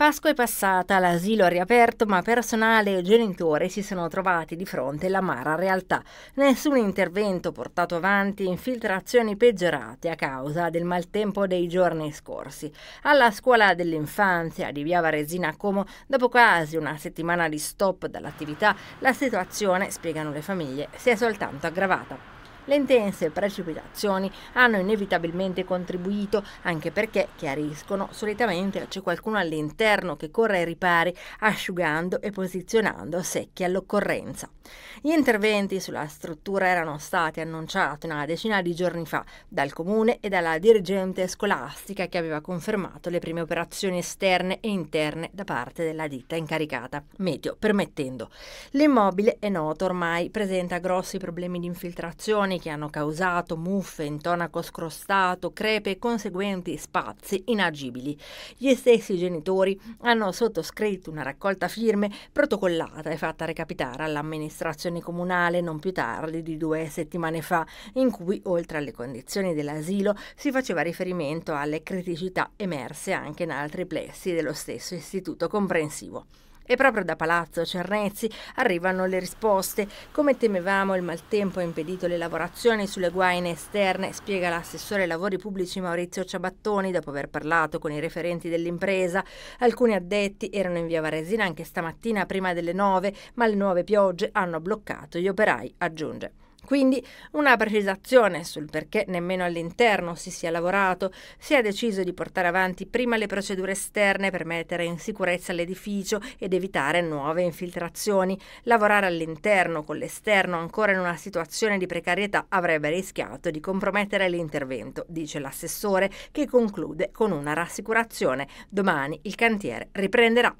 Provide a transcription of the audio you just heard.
Pasqua è passata, l'asilo ha riaperto, ma personale e genitori si sono trovati di fronte all'amara realtà. Nessun intervento portato avanti, infiltrazioni peggiorate a causa del maltempo dei giorni scorsi. Alla scuola dell'infanzia di Via Varesina a Como, dopo quasi una settimana di stop dall'attività, la situazione, spiegano le famiglie, si è soltanto aggravata. Le intense precipitazioni hanno inevitabilmente contribuito anche perché chiariscono solitamente c'è qualcuno all'interno che corre ai ripari asciugando e posizionando secchi all'occorrenza. Gli interventi sulla struttura erano stati annunciati una decina di giorni fa dal comune e dalla dirigente scolastica che aveva confermato le prime operazioni esterne e interne da parte della ditta incaricata, meteo permettendo. L'immobile è noto ormai, presenta grossi problemi di infiltrazione che hanno causato muffe, intonaco scrostato, crepe e conseguenti spazi inagibili. Gli stessi genitori hanno sottoscritto una raccolta firme protocollata e fatta recapitare all'amministrazione comunale non più tardi di due settimane fa, in cui oltre alle condizioni dell'asilo si faceva riferimento alle criticità emerse anche in altri plessi dello stesso istituto comprensivo. E proprio da Palazzo Cernezzi arrivano le risposte. Come temevamo, il maltempo ha impedito le lavorazioni sulle guaine esterne, spiega l'assessore ai lavori pubblici Maurizio Ciabattoni dopo aver parlato con i referenti dell'impresa. Alcuni addetti erano in via Varesina anche stamattina prima delle 9, ma le nuove piogge hanno bloccato gli operai, aggiunge. Quindi una precisazione sul perché nemmeno all'interno si sia lavorato, si è deciso di portare avanti prima le procedure esterne per mettere in sicurezza l'edificio ed evitare nuove infiltrazioni. Lavorare all'interno con l'esterno ancora in una situazione di precarietà avrebbe rischiato di compromettere l'intervento, dice l'assessore, che conclude con una rassicurazione. Domani il cantiere riprenderà.